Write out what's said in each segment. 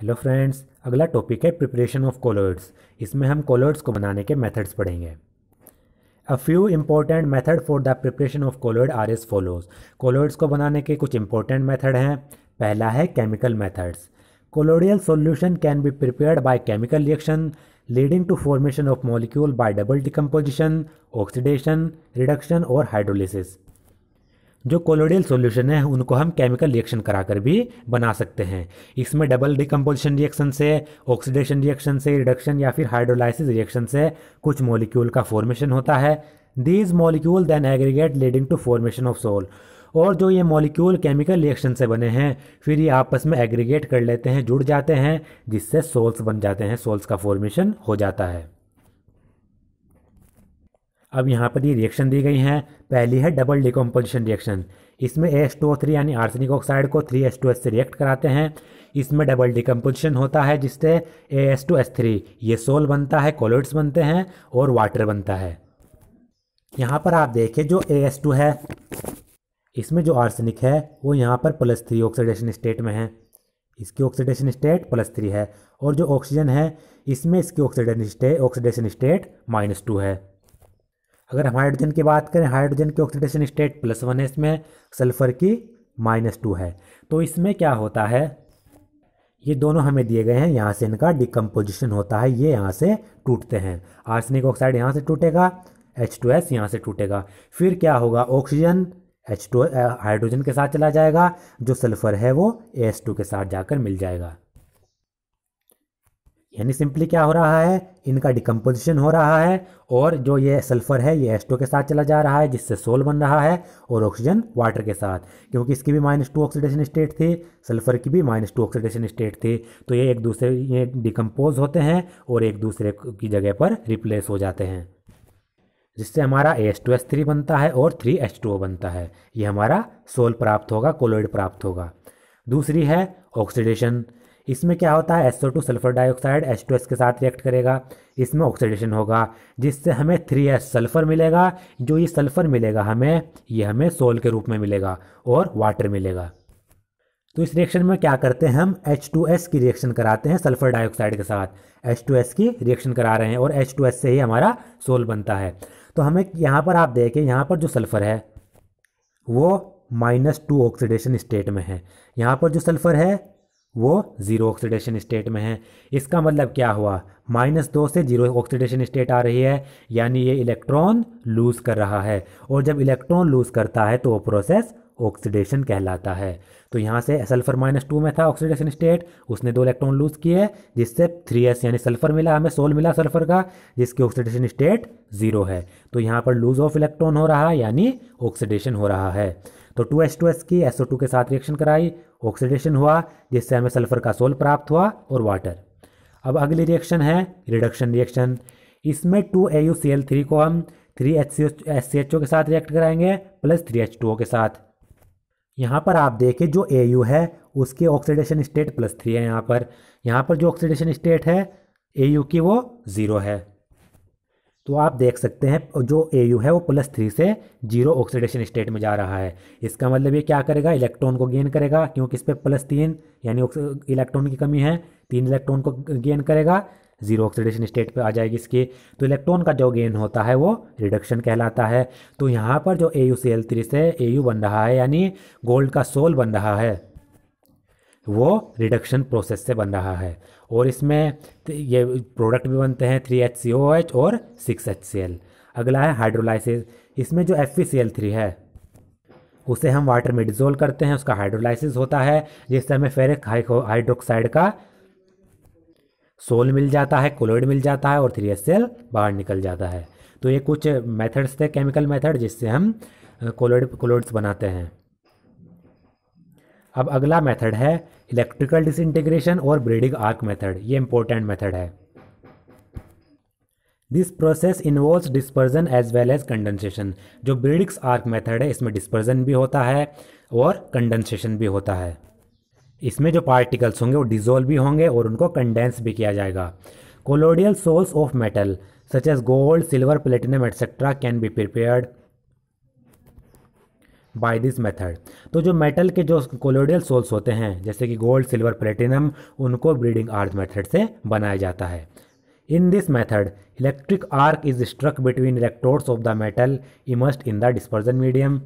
Hello friends अगला topic है preparation of colloids इसमें हम कॉलर्ड्स को बनाने के मेथड्स पढ़ेंगे a few important method for the preparation of colloid are as follows colloids को बनाने के कुछ इंपॉर्टेंट मेथड हैं पहला है chemical methods colloidal solution can be prepared by chemical reaction leading to formation of molecule by double decomposition oxidation reduction और hydrolysis जो colloidal solution है उनको हम केमिकल रिएक्शन कराकर भी बना सकते हैं इसमें डबल डिकम्पोजिशन रिएक्शन से ऑक्सीडेशन रिएक्शन से रिडक्शन या फिर हाइड्रोलाइसिस रिएक्शन से कुछ मॉलिक्यूल का फॉर्मेशन होता है these molecule then aggregate leading to formation of sol और जो ये मॉलिक्यूल केमिकल रिएक्शन से बने हैं फिर ये आपस में एग्रीगेट कर लेते हैं जुड़ जाते हैं जिससे सोल्स बन जाते हैं सोल्स का फॉर्मेशन हो जाता है अब यहाँ पर ये रिएक्शन दी गई हैं पहली है डबल डिकम्पोजिशन रिएक्शन इसमें एस टू थ्री यानी आर्सेनिक ऑक्साइड को थ्री एस टू एस से रिएक्ट कराते हैं इसमें डबल डिकम्पोजिशन होता है जिससे A S two S three ये सोल बनता है कोलोइड्स बनते हैं और वाटर बनता है यहाँ पर आप देखें जो ए एस टू है इसमें जो आर्सेनिक है वो यहाँ पर प्लस थ्री ऑक्सीडेशन स्टेट में है इसकी ऑक्सीडेशन स्टेट प्लस थ्री है और जो ऑक्सीजन है इसमें इसकी oxidation state oxidation state minus two है अगर हम हाइड्रोजन की बात करें हाइड्रोजन की ऑक्सीडेशन स्टेट प्लस वन है इसमें सल्फर की माइनस टू है तो इसमें क्या होता है ये दोनों हमें दिए गए हैं यहाँ से इनका डिकम्पोजिशन होता है ये यहाँ से टूटते हैं आर्सनिक ऑक्साइड यहाँ से टूटेगा एच टू एस यहाँ से टूटेगा फिर क्या होगा ऑक्सीजन एच टू हाइड्रोजन के साथ चला जाएगा जो सल्फर है वो एस टू के साथ जाकर मिल जाएगा यानी सिंपली क्या हो रहा है इनका डिकम्पोजिशन हो रहा है और जो ये सल्फर है ये एस्टो के साथ चला जा रहा है जिससे सोल बन रहा है और ऑक्सीजन वाटर के साथ क्योंकि इसकी भी माइनस टू ऑक्सीडेशन स्टेट थी सल्फर की भी माइनस टू ऑक्सीडेशन स्टेट थी तो ये एक दूसरे ये डिकम्पोज होते हैं और एक दूसरे की जगह पर रिप्लेस हो जाते हैं जिससे हमारा एस टू एस थ्री बनता है और थ्री एच टू ओ बनता है ये हमारा सोल प्राप्त होगा कोलोइड प्राप्त होगा दूसरी है ऑक्सीडेशन इसमें क्या होता है SO two sulphur dioxide H two S के साथ रिएक्ट करेगा इसमें ऑक्सीडेशन होगा जिससे हमें थ्री एस सल्फर मिलेगा जो ये सल्फर मिलेगा हमें ये हमें सोल के रूप में मिलेगा और वाटर मिलेगा तो इस रिएक्शन में क्या करते हैं हम H2S की रिएक्शन कराते हैं सल्फर डाइऑक्साइड के साथ H2S की रिएक्शन करा रहे हैं और H2S से ही हमारा सोल बनता है तो हमें यहाँ पर आप देखें यहाँ पर जो सल्फर है वो माइनस टू ऑक्सीडेशन स्टेट में है यहाँ पर जो सल्फर है वो जीरो ऑक्सीडेशन स्टेट में है इसका मतलब क्या हुआ माइनस दो से जीरो ऑक्सीडेशन स्टेट आ रही है यानी ये इलेक्ट्रॉन लूज कर रहा है और जब इलेक्ट्रॉन लूज करता है तो वो प्रोसेस ऑक्सीडेशन कहलाता है तो यहाँ से सल्फर माइनस टू में था ऑक्सीडेशन स्टेट उसने दो इलेक्ट्रॉन लूज किए जिससे थ्री एस यानी सल्फर मिला हमें सोल मिला सल्फर का जिसकी ऑक्सीडेशन स्टेट जीरो है तो यहाँ पर लूज ऑफ इलेक्ट्रॉन हो रहा है यानी ऑक्सीडेशन हो रहा है तो टू एस टू एस की एस ओ टू के साथ रिएक्शन कराई ऑक्सीडेशन हुआ जिससे हमें सल्फर का सोल प्राप्त हुआ और वाटर अब अगली रिएक्शन है रिडक्शन रिएक्शन इसमें two A U C L three को हम three H C H C H O के साथ रिएक्ट कराएंगे plus three H two O के साथ यहाँ पर आप देखें जो ए यू है उसके ऑक्सीडेशन स्टेट प्लस थ्री है यहाँ पर यहाँ पर जो ऑक्सीडेशन स्टेट है ए यू की वो ज़ीरो है तो आप देख सकते हैं जो ए है वो प्लस थ्री से जीरो ऑक्सीडेशन स्टेट में जा रहा है इसका मतलब ये क्या करेगा इलेक्ट्रॉन को गेन करेगा क्योंकि इस पर प्लस तीन यानी इलेक्ट्रॉन की कमी है तीन इलेक्ट्रॉन को गेन करेगा जीरो ऑक्सीडेशन स्टेट पे आ जाएगी इसकी तो इलेक्ट्रॉन का जो गेन होता है वो रिडक्शन कहलाता है तो यहाँ पर जो A U C L three से ए यू बन रहा है यानी गोल्ड का सोल बन रहा है वो रिडक्शन प्रोसेस से बन रहा है और इसमें ये प्रोडक्ट भी बनते हैं three H C O H और सिक्स एच सी एल अगला है हाइड्रोलाइसिस इसमें जो एफ सी एल थ्री है उसे हम वाटर में डिजोल्व करते हैं उसका हाइड्रोलाइसिस होता है जिससे हमें फेरिक हाइड्रोक्साइड का सोल मिल जाता है क्लोइड मिल जाता है और थ्री एच सी एल बाहर निकल जाता है तो ये कुछ मेथड्स थे केमिकल मेथड जिससे हम क्लोराइड क्लोराइड्स बनाते हैं अब अगला मेथड है इलेक्ट्रिकल डिसइंटीग्रेशन और ब्रीडिंग आर्क मेथड ये इंपॉर्टेंट मेथड है this process involve dispersion as well as condensation जो ब्रिडिक्स आर्क मेथड है इसमें डिस्पर्जन भी होता है और कंडेंसेशन भी होता है इसमें जो पार्टिकल्स होंगे वो डिजोल्व भी होंगे और उनको कंडेंस भी किया जाएगा colloidal sols of metal such as gold silver platinum etcetera can be prepared by this method तो जो मेटल के जो कोलोडियल सोल्स होते हैं जैसे कि गोल्ड सिल्वर प्लेटिनम उनको ब्रीडिंग आर्ज मेथड से बनाया जाता है in this method electric arc is struck between electrodes of the metal immersed in the dispersion medium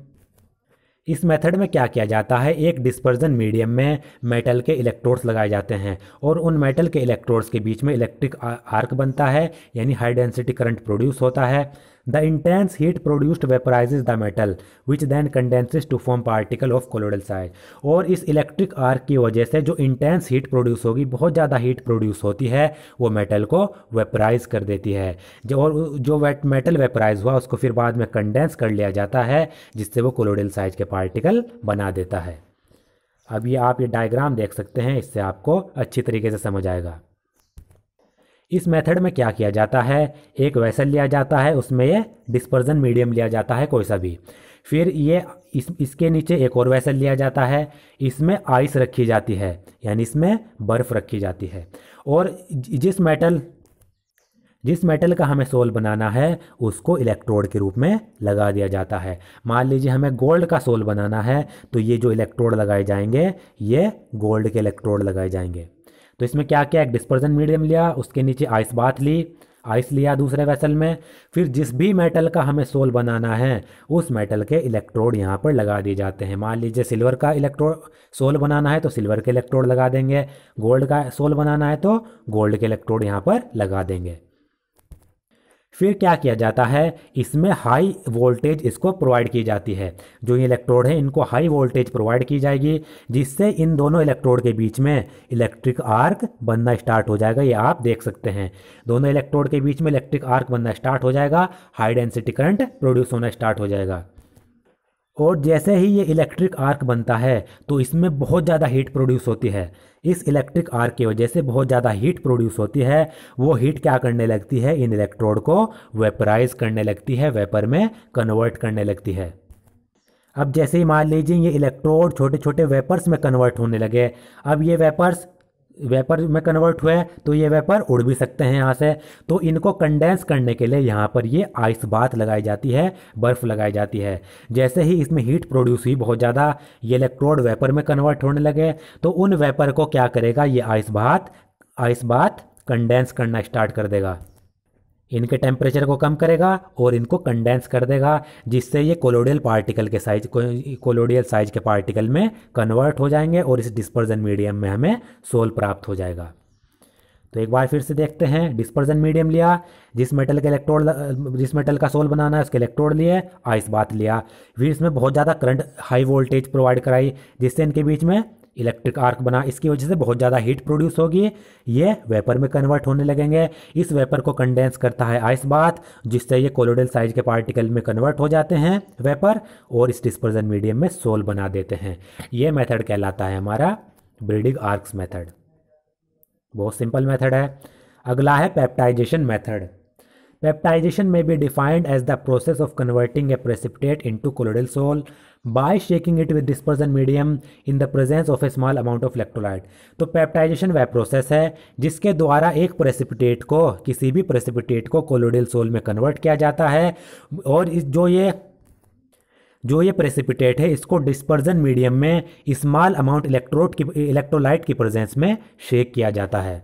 इस मेथड में क्या किया जाता है एक डिस्पर्जन मीडियम में मेटल के इलेक्ट्रोड्स लगाए जाते हैं और उन मेटल के इलेक्ट्रोड्स के बीच में इलेक्ट्रिक आर्क बनता है यानी हाई डेंसिटी करंट प्रोड्यूस होता है the intense heat produced vaporise the metal which then condenses to form particle of colloidal size और इस इलेक्ट्रिक आर्क की वजह से जो इंटेंस हीट प्रोड्यूस होगी बहुत ज़्यादा हीट प्रोड्यूस होती है वो मेटल को वेपराइज कर देती है जो और जो वेट मेटल वेपराइज हुआ उसको फिर बाद में कंडेंस कर लिया जाता है जिससे वो कोलोडल साइज के पार्टिकल बना देता है अब ये आप ये डायग्राम देख सकते हैं इससे आपको अच्छी तरीके से समझ आएगा इस मेथड में क्या किया जाता है एक वैसल लिया जाता है उसमें ये डिस्पर्जन मीडियम लिया जाता है कोई सा भी फिर ये इस इसके नीचे एक और वैसल लिया जाता है इसमें आइस रखी जाती है यानी इसमें बर्फ़ रखी जाती है और जिस मेटल जिस मेटल का हमें सोल बनाना है उसको इलेक्ट्रोड के रूप में लगा दिया जाता है मान लीजिए हमें गोल्ड का सोल बनाना है तो ये जो इलेक्ट्रोड लगाए जाएंगे ये गोल्ड के इलेक्ट्रोड लगाए जाएंगे तो इसमें क्या क्या एक डिस्पर्जन मीडियम लिया उसके नीचे आइस बाथ ली आइस लिया दूसरे वेसल में फिर जिस भी मेटल का हमें सोल बनाना है उस मेटल के इलेक्ट्रोड यहाँ पर लगा दिए जाते हैं मान लीजिए सिल्वर का इलेक्ट्रोड सोल बनाना है तो सिल्वर के इलेक्ट्रोड लगा देंगे गोल्ड का सोल बनाना है तो गोल्ड के इलेक्ट्रोड यहाँ पर लगा देंगे फिर क्या किया जाता है इसमें हाई वोल्टेज इसको प्रोवाइड की जाती है जो ये इलेक्ट्रोड है इनको हाई वोल्टेज प्रोवाइड की जाएगी जिससे इन दोनों इलेक्ट्रोड के बीच में इलेक्ट्रिक आर्क बनना स्टार्ट हो जाएगा ये आप देख सकते हैं दोनों इलेक्ट्रोड के बीच में इलेक्ट्रिक आर्क बनना स्टार्ट हो जाएगा हाई डेंसिटी करंट प्रोड्यूस होना स्टार्ट हो जाएगा और जैसे ही ये इलेक्ट्रिक आर्क बनता है तो इसमें बहुत ज़्यादा हीट प्रोड्यूस होती है इस इलेक्ट्रिक आर्क की वजह से बहुत ज़्यादा हीट प्रोड्यूस होती है वो हीट क्या करने लगती है इन इलेक्ट्रोड को वेपराइज करने लगती है वेपर में कन्वर्ट करने लगती है अब जैसे ही मान लीजिए ये इलेक्ट्रोड छोटे छोटे वेपर्स में कन्वर्ट होने लगे अब ये वेपर्स वेपर में कन्वर्ट हुए तो ये वेपर उड़ भी सकते हैं यहाँ से तो इनको कंडेंस करने के लिए यहाँ पर ये आइस बात लगाई जाती है बर्फ़ लगाई जाती है जैसे ही इसमें हीट प्रोड्यूस हुई बहुत ज़्यादा ये इलेक्ट्रोड वेपर में कन्वर्ट होने लगे तो उन वेपर को क्या करेगा ये आइस बात आइस बात कंडेंस करना स्टार्ट कर देगा इनके टेम्परेचर को कम करेगा और इनको कंडेंस कर देगा जिससे ये कोलोडियल पार्टिकल के साइज कोलोडियल साइज के पार्टिकल में कन्वर्ट हो जाएंगे और इस डिस्पर्जन मीडियम में हमें सोल प्राप्त हो जाएगा तो एक बार फिर से देखते हैं डिस्पर्जन मीडियम लिया जिस मेटल के इलेक्ट्रोड जिस मेटल का सोल बनाना है उसके इलेक्ट्रोड लिए आइस बात लिया फिर इसमें बहुत ज़्यादा करंट हाई वोल्टेज प्रोवाइड कराई जिससे इनके बीच में इलेक्ट्रिक आर्क बना इसकी वजह से बहुत ज़्यादा हीट प्रोड्यूस होगी ये वेपर में कन्वर्ट होने लगेंगे इस वेपर को कंडेंस करता है आइस बाथ जिससे ये कोलोडल साइज के पार्टिकल में कन्वर्ट हो जाते हैं वेपर और इस डिस्पर्जन मीडियम में सोल बना देते हैं ये मेथड कहलाता है हमारा ब्रीडिंग आर्क्स मेथड बहुत सिंपल मेथड है अगला है peptization method Peptization may be defined as the process of converting a precipitate into colloidal sol by shaking it with dispersion medium in the presence of a small amount of electrolyte. तो peptization वह process है जिसके द्वारा एक precipitate को किसी भी precipitate को कोलोडियल सोल में कन्वर्ट किया जाता है और जो ये जो ये प्रेसिपिटेट है इसको डिस्पर्जन मीडियम में स्मॉल अमाउंट इलेक्ट्रोड की इलेक्ट्रोलाइट की प्रेजेंस में शेक किया जाता है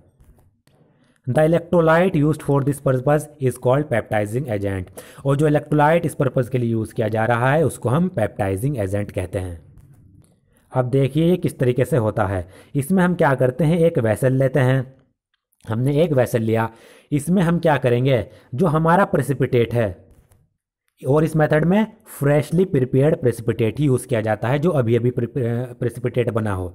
the electrolyte use for this purpose is called peptizing agent और जो इलेक्ट्रोलाइट इस पर्पज़ के लिए यूज़ किया जा रहा है उसको हम पैप्टाइजिंग एजेंट कहते हैं अब देखिए ये किस तरीके से होता है इसमें हम क्या करते हैं एक वैसल लेते हैं हमने एक वैसल लिया इसमें हम क्या करेंगे जो हमारा प्रेसिपिटेट है और इस मेथड में फ्रेशली प्रिपेयर्ड प्रेसिपिटेट ही यूज़ किया जाता है जो अभी अभी प्रेसिपिटेट बना हो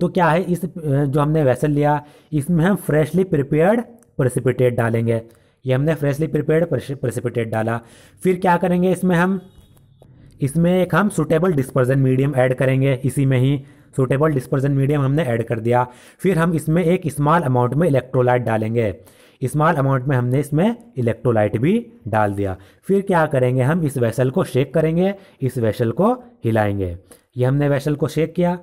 तो क्या है इस जो हमने वैसल लिया इसमें हम फ्रेशली प्रिपेयर्ड प्रेसिपिटेट डालेंगे ये हमने फ्रेशली प्रिपेयर्ड प्रेसिपिटेट डाला फिर क्या करेंगे इसमें हम इसमें एक हम सुटेबल डिस्पर्जन मीडियम ऐड करेंगे इसी में ही सुटेबल डिस्पर्जन मीडियम हमने ऐड कर दिया फिर हम इसमें एक स्मॉल अमाउंट में इलेक्ट्रोलाइट डालेंगे स्मॉल अमाउंट में हमने इसमें इलेक्ट्रोलाइट भी डाल दिया फिर क्या करेंगे हम इस वेसल को शेक करेंगे इस वेसल को हिलाएंगे ये हमने वेसल को शेक किया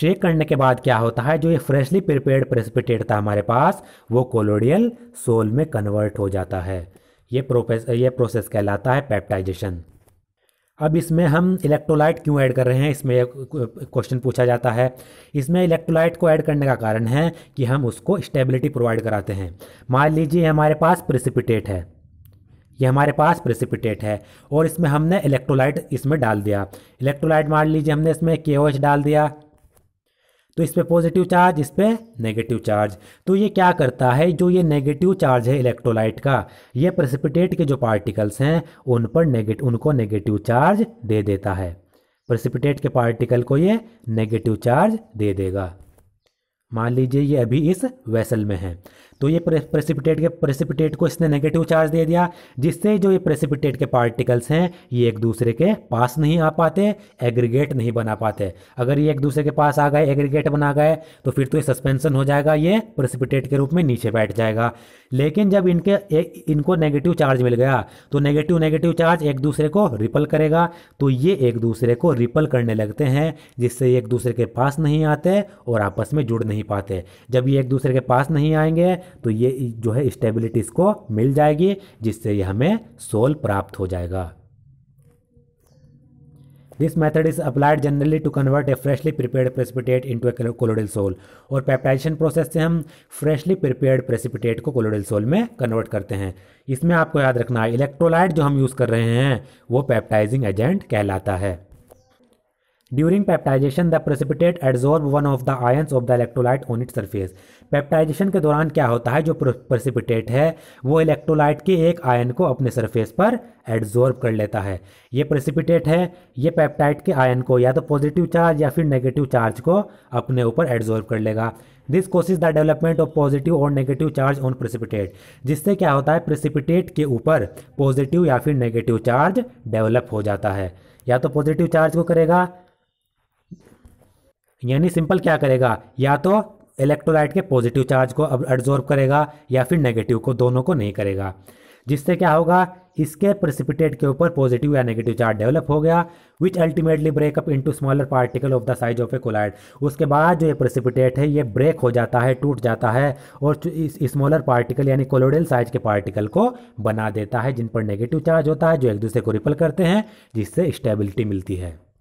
शेक करने के बाद क्या होता है जो ये फ्रेशली प्रिपेयर्ड प्रेसिपिटेट था हमारे पास वो कोलोडियल सोल में कन्वर्ट हो जाता है ये प्रोसेस ये प्रोसेस कहलाता है पैप्टाइजेशन अब इसमें हम इलेक्ट्रोलाइट क्यों ऐड कर रहे हैं इसमें क्वेश्चन पूछा जाता है इसमें इलेक्ट्रोलाइट को ऐड करने का कारण है कि हम उसको स्टेबिलिटी प्रोवाइड कराते हैं मान लीजिए हमारे पास प्रेसिपिटेट है ये हमारे पास प्रेसिपिटेट है और इसमें हमने इलेक्ट्रोलाइट इसमें डाल दिया इलेक्ट्रोलाइट मान लीजिए हमने इसमें के डाल दिया तो इस पर पॉजिटिव चार्ज इस पर नेगेटिव चार्ज तो ये क्या करता है जो ये नेगेटिव चार्ज है इलेक्ट्रोलाइट का ये प्रेसिपिटेट के जो पार्टिकल्स हैं उन पर नेगेटिव उनको नेगेटिव चार्ज दे देता है प्रेसिपिटेट के पार्टिकल को ये नेगेटिव चार्ज दे देगा मान लीजिए ये अभी इस वेसल में है तो ये प्रेसिपिटेट के प्रेसिपिटेट को इसने नेगेटिव चार्ज दे दिया जिससे जो ये प्रेसिपिटेट के पार्टिकल्स हैं ये एक दूसरे के पास नहीं आ पाते एग्रीगेट नहीं बना पाते अगर ये एक दूसरे के पास आ गए एग्रीगेट बना गए तो फिर तो ये सस्पेंसन हो जाएगा ये प्रेसिपिटेट के रूप में नीचे बैठ जाएगा लेकिन जब इनके ए, इनको नेगेटिव चार्ज मिल गया तो नेगेटिव नेगेटिव चार्ज एक दूसरे को रिपल करेगा तो ये एक दूसरे को रिपल करने लगते हैं जिससे एक दूसरे के पास नहीं आते और आपस में जुड़ नहीं पाते जब ये एक दूसरे के पास नहीं आएंगे तो ये जो है स्टेबिलिटी इसको मिल जाएगी जिससे ये हमें सोल प्राप्त हो जाएगा this method is applied generally to convert a freshly prepared precipitate into a colloidal sol और पैप्टाइजेशन प्रोसेस से हम फ्रेशली प्रिपेयर प्रेसिपिटेट को कोलोडल सोल में कन्वर्ट करते हैं इसमें आपको याद रखना है इलेक्ट्रोलाइट जो हम यूज़ कर रहे हैं वो पेप्टाइजिंग एजेंट कहलाता है during peptization the precipitate adsorb one of the ions of the electrolyte on it surface peptization के दौरान क्या होता है जो प्रेसिपिटेट है वो इलेक्ट्रोलाइट के एक आयन को अपने सरफेस पर एड्जॉर्ब कर लेता है ये प्रेसिपिटेट है ये पेप्टाइड के आयन को या तो पॉजिटिव चार्ज या फिर नेगेटिव चार्ज को अपने ऊपर एड्जॉर्ब कर लेगा this causes the development of positive और नेगेटिव चार्ज ऑन प्रेसिपिटेट जिससे क्या होता है प्रेसिपिटेट के ऊपर पॉजिटिव या फिर नेगेटिव चार्ज डेवलप हो जाता है या तो पॉजिटिव चार्ज को करेगा यानी सिंपल क्या करेगा या तो इलेक्ट्रोलाइट के पॉजिटिव चार्ज को अब एड्जॉर्ब करेगा या फिर नेगेटिव को दोनों को नहीं करेगा जिससे क्या होगा इसके प्रिसिपिटेट के ऊपर पॉजिटिव या नेगेटिव चार्ज डेवलप हो गया which ultimately break up into smaller particle of the size of a colloid उसके बाद जो ये प्रिसिपिटेट है ये ब्रेक हो जाता है टूट जाता है और स्मॉलर पार्टिकल यानी कोलोडियल साइज के पार्टिकल को बना देता है जिन पर नेगेटिव चार्ज होता है जो एक दूसरे को रिपल करते हैं जिससे स्टेबिलिटी मिलती है